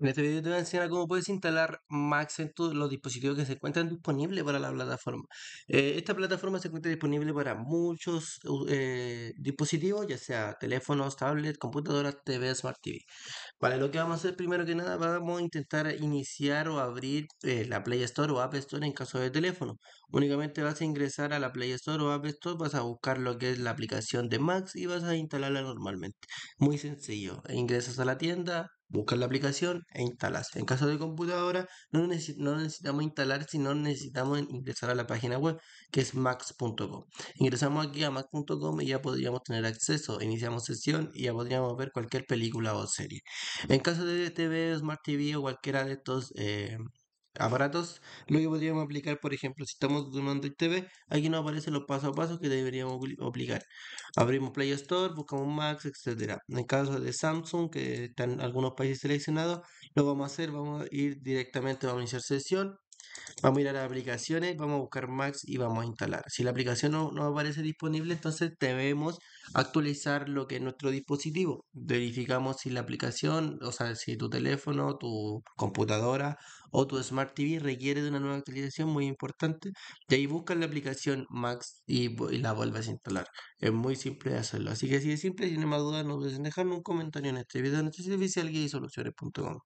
En este video te voy a enseñar cómo puedes instalar Max en todos los dispositivos que se encuentran disponibles para la plataforma. Eh, esta plataforma se encuentra disponible para muchos eh, dispositivos, ya sea teléfonos, tablets, computadoras, TV, Smart TV. Vale, lo que vamos a hacer primero que nada, vamos a intentar iniciar o abrir eh, la Play Store o App Store en caso de teléfono. Únicamente vas a ingresar a la Play Store o App Store, vas a buscar lo que es la aplicación de Max y vas a instalarla normalmente. Muy sencillo, e ingresas a la tienda, Buscar la aplicación e instalarse En caso de computadora, no, necesitamos instalar, sino necesitamos ingresar a la página web, que es max.com. Ingresamos aquí a max.com y ya podríamos tener acceso. Iniciamos sesión y ya podríamos ver cualquier película o serie. En caso de TV, Smart TV o cualquiera de estos eh, aparatos, lo podríamos aplicar, por ejemplo, si estamos en Android TV, aquí nos aparecen los pasos a paso que deberíamos aplicar. Abrimos Play Store, buscamos Max, etcétera En el caso de Samsung, que están algunos países seleccionados, lo vamos a hacer, vamos a ir directamente, a iniciar sesión, Vamos a ir a las aplicaciones, vamos a buscar Max y vamos a instalar. Si la aplicación no, aparece disponible, entonces debemos actualizar lo que es nuestro dispositivo. Verificamos si la aplicación, o sea, si tu teléfono, tu computadora o tu Smart TV requiere de una nueva actualización muy importante. De ahí buscas la aplicación Max y, la vuelves a instalar. Es muy simple de hacerlo. Así que si es simple, si tienes más dudas, no dudes un comentario en este video en